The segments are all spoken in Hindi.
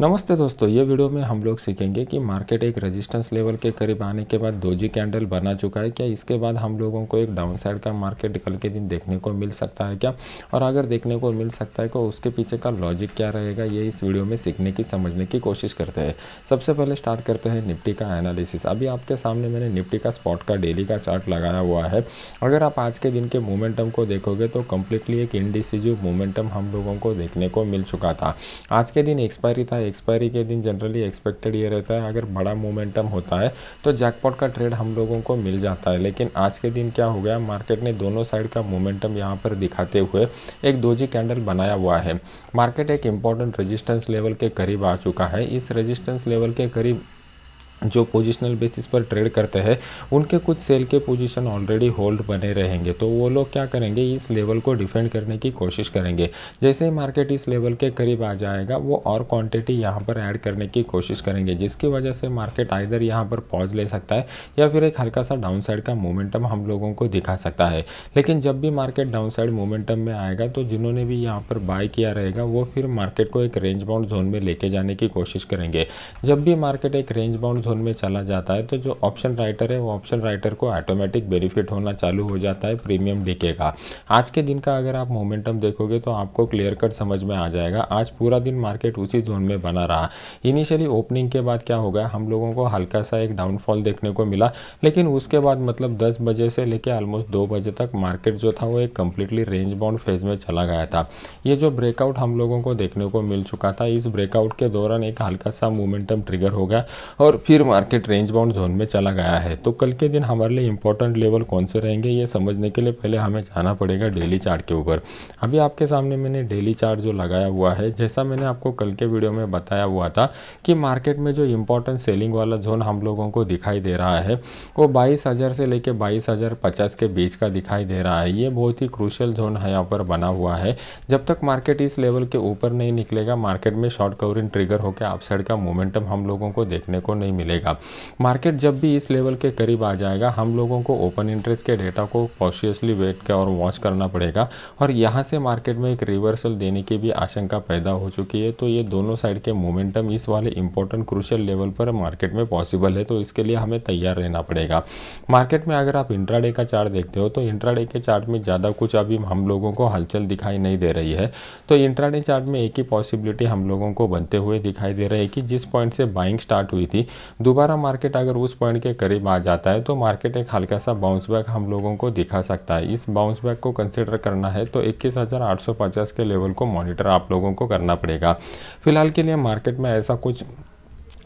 नमस्ते दोस्तों ये वीडियो में हम लोग सीखेंगे कि मार्केट एक रेजिस्टेंस लेवल के करीब आने के बाद दोजी कैंडल बना चुका है क्या इसके बाद हम लोगों को एक डाउन साइड का मार्केट कल के दिन देखने को मिल सकता है क्या और अगर देखने को मिल सकता है तो उसके पीछे का लॉजिक क्या रहेगा ये इस वीडियो में सीखने की समझने की कोशिश करते हैं सबसे पहले स्टार्ट करते हैं निफ्टी का एनालिसिस अभी आपके सामने मैंने निफ्टी का स्पॉट का डेली का चार्ट लगाया हुआ है अगर आप आज के दिन के मोमेंटम को देखोगे तो कम्प्लीटली एक इनडिसिजिव मोमेंटम हम लोगों को देखने को मिल चुका था आज के दिन एक्सपायरी था एक्सपायरी के दिन जनरली एक्सपेक्टेड ये रहता है अगर बड़ा मोमेंटम होता है तो जैकपॉट का ट्रेड हम लोगों को मिल जाता है लेकिन आज के दिन क्या हो गया मार्केट ने दोनों साइड का मोमेंटम यहाँ पर दिखाते हुए एक दोजी कैंडल बनाया हुआ है मार्केट एक इंपॉर्टेंट रजिस्टेंस लेवल के करीब आ चुका है इस रजिस्टेंस लेवल के करीब जो पोजिशनल बेसिस पर ट्रेड करते हैं उनके कुछ सेल के पोजिशन ऑलरेडी होल्ड बने रहेंगे तो वो लोग क्या करेंगे इस लेवल को डिफेंड करने की कोशिश करेंगे जैसे ही मार्केट इस लेवल के करीब आ जाएगा वो और क्वांटिटी यहाँ पर ऐड करने की कोशिश करेंगे जिसकी वजह से मार्केट आइधर यहाँ पर पॉज ले सकता है या फिर एक हल्का सा डाउन साइड का मोमेंटम हम लोगों को दिखा सकता है लेकिन जब भी मार्केट डाउन साइड मोमेंटम में आएगा तो जिन्होंने भी यहाँ पर बाय किया रहेगा वो फिर मार्केट को एक रेंज बाउंड जोन में लेके जाने की कोशिश करेंगे जब भी मार्केट एक रेंज बाउंड जोन जोन में चला जाता है तो जो ऑप्शन राइटर है वो ऑप्शन राइटर को ऑटोमेटिक बेनिफिट होना चालू हो जाता है प्रीमियम डीके का आज के दिन का अगर आप मोमेंटम देखोगे तो आपको क्लियर कट समझ में आ जाएगा आज पूरा दिन मार्केट उसी जोन में बना रहा इनिशियली ओपनिंग के बाद क्या होगा हम लोगों को हल्का सा एक डाउनफॉल देखने को मिला लेकिन उसके बाद मतलब दस बजे से लेकर ऑलमोस्ट दो बजे तक मार्केट जो था वो एक कम्प्लीटली रेंज बाउंड फेज में चला गया था ये जो ब्रेकआउट हम लोगों को देखने को मिल चुका था इस ब्रेकआउट के दौरान एक हल्का सा मोमेंटम ट्रिगर हो गया और फिर फिर मार्केट रेंज बाउंड जोन में चला गया है तो कल के दिन हमारे लिए इंपॉर्टेंट लेवल कौन से रहेंगे ये समझने के लिए पहले हमें जाना पड़ेगा डेली चार्ट के ऊपर अभी आपके सामने मैंने डेली चार्ट जो लगाया हुआ है जैसा मैंने आपको कल के वीडियो में बताया हुआ था कि मार्केट में जो इंपॉर्टेंट सेलिंग वाला जोन हम लोगों को दिखाई दे रहा है वो बाईस हज़ार से लेके बाईस हज़ार पचास के बीच का दिखाई दे रहा है ये बहुत ही क्रूशल जोन है यहाँ पर बना हुआ है जब तक मार्केट इस लेवल के ऊपर नहीं निकलेगा मार्केट में शॉर्ट कवरिंग ट्रिगर होकर अपसाइड का मोमेंटम हम लोगों को देखने को नहीं मिलेगा मार्केट जब भी इस लेवल के करीब आ जाएगा हम लोगों को ओपन इंटरेस्ट के डेटा को कॉशियसली वेट कर और वॉच करना पड़ेगा और यहाँ से मार्केट में एक रिवर्सल देने की भी आशंका पैदा हो चुकी है तो ये दोनों साइड के मोमेंटम इस वाले इंपॉर्टेंट क्रूशल लेवल पर मार्केट में पॉसिबल है तो इसके लिए हमें तैयार रहना पड़ेगा मार्केट में अगर आप इंट्राडे का चार्ट देखते हो तो इंट्राडे के चार्ट में ज़्यादा कुछ अभी हम लोगों को हलचल दिखाई नहीं दे रही है तो इंट्राडे चार्ट में एक ही पॉसिबिलिटी हम लोगों को बनते हुए दिखाई दे रहे हैं कि जिस पॉइंट से बाइंग स्टार्ट हुई थी दोबारा मार्केट अगर उस पॉइंट के करीब आ जाता है तो मार्केट एक हल्का सा बाउंस बैक हम लोगों को दिखा सकता है इस बाउंस बैक को कंसिडर करना है तो इक्कीस के लेवल को मॉनिटर आप लोगों को करना पड़ेगा फिलहाल के लिए मार्केट में ऐसा कुछ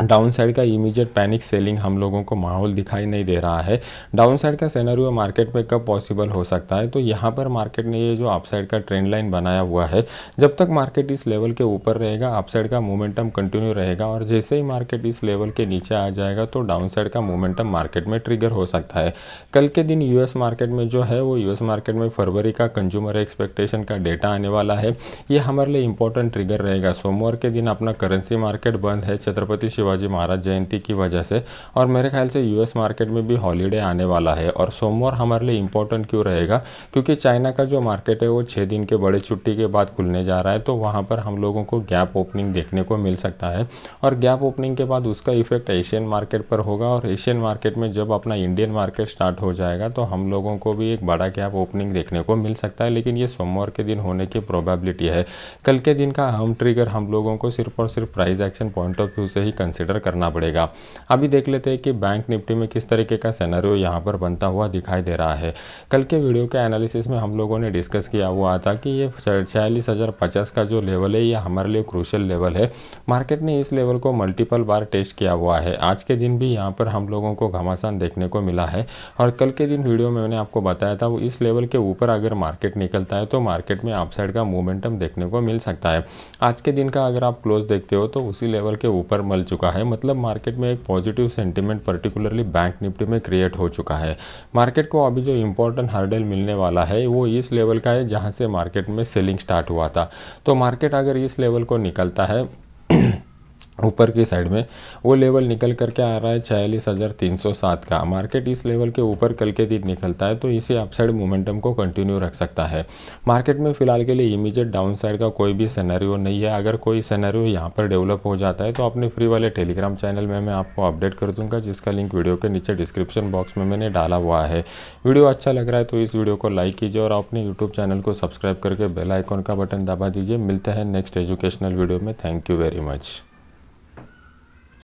डाउनसाइड का इमीजिएट पैनिक सेलिंग हम लोगों को माहौल दिखाई नहीं दे रहा है डाउनसाइड का सेनारियो मार्केट में कब पॉसिबल हो सकता है तो यहाँ पर मार्केट ने ये जो अपसाइड का ट्रेंड लाइन बनाया हुआ है जब तक मार्केट इस लेवल के ऊपर रहेगा अपसाइड का मोमेंटम कंटिन्यू रहेगा और जैसे ही मार्केट इस लेवल के नीचे आ जाएगा तो साइड का मोमेंटम मार्केट में ट्रिगर हो सकता है कल के दिन यूएस मार्केट में जो है वो यूएस मार्केट में फरवरी का कंज्यूमर एक्सपेक्टेशन का डेटा आने वाला है ये हमारे लिए इंपॉर्टेंट ट्रिगर रहेगा सोमवार के दिन अपना करेंसी मार्केट बंद है छत्रपति शिवा शिवाजी महाराज जयंती की वजह से और मेरे ख्याल से यूएस मार्केट में भी हॉलीडे आने वाला है और सोमवार हमारे लिए इंपॉर्टेंट क्यों रहेगा क्योंकि चाइना का जो मार्केट है वो छः दिन के बड़े छुट्टी के बाद खुलने जा रहा है तो वहाँ पर हम लोगों को गैप ओपनिंग देखने को मिल सकता है और गैप ओपनिंग के बाद उसका इफेक्ट एशियन मार्केट पर होगा और एशियन मार्केट में जब अपना इंडियन मार्केट स्टार्ट हो जाएगा तो हम लोगों को भी एक बड़ा गैप ओपनिंग देखने को मिल सकता है लेकिन ये सोमवार के दिन होने की प्रोबेबिलिटी है कल के दिन का हम ट्रिगर हम लोगों को सिर्फ और सिर्फ price action point of view से ही कंसिडर करना पड़ेगा अभी देख लेते हैं कि बैंक निफ्टी में किस तरीके का सैनरियो यहाँ पर बनता हुआ दिखाई दे रहा है कल के वीडियो के एनालिसिस में हम लोगों ने डिस्कस किया हुआ था कि ये छियालीस हज़ार पचास का जो लेवल है ये हमारे लिए क्रूशल लेवल है मार्केट ने इस लेवल को मल्टीपल बार टेस्ट किया हुआ है आज के दिन भी यहाँ पर हम लोगों को घमासान देखने को मिला है और कल के दिन वीडियो में मैंने आपको बताया था वो इस लेवल के ऊपर अगर मार्केट निकलता है तो मार्केट में अपसाइड का मोमेंटम देखने को मिल सकता है आज के दिन का अगर आप क्लोज देखते हो तो उसी लेवल के ऊपर मल चुका चुका है मतलब मार्केट में एक positive sentiment particularly bank Nifty में क्रिएट हो चुका है मार्केट को अभी जो इंपॉर्टेंट हर्डल मिलने वाला है वो इस लेवल का है जहाँ से मार्केट में सेलिंग स्टार्ट हुआ था तो मार्केट अगर इस लेवल को निकलता है ऊपर की साइड में वो लेवल निकल करके आ रहा है छियालीस हज़ार तीन सौ सात का मार्केट इस लेवल के ऊपर कल के दिन निकलता है तो इसी अपसाइड मोमेंटम को कंटिन्यू रख सकता है मार्केट में फिलहाल के लिए इमीजिएट डाउन साइड का कोई भी सिनेरियो नहीं है अगर कोई सिनेरियो यहाँ पर डेवलप हो जाता है तो अपने फ्री वाले टेलीग्राम चैनल में मैं आपको अपडेट कर दूँगा जिसका लिंक वीडियो के नीचे डिस्क्रिप्शन बॉक्स में मैंने डाला हुआ है वीडियो अच्छा लग रहा है तो इस वीडियो को लाइक कीजिए और अपने यूट्यूब चैनल को सब्सक्राइब करके बेल आइकॉन का बटन दबा दीजिए मिलते हैं नेक्स्ट एजुकेशनल वीडियो में थैंक यू वेरी मच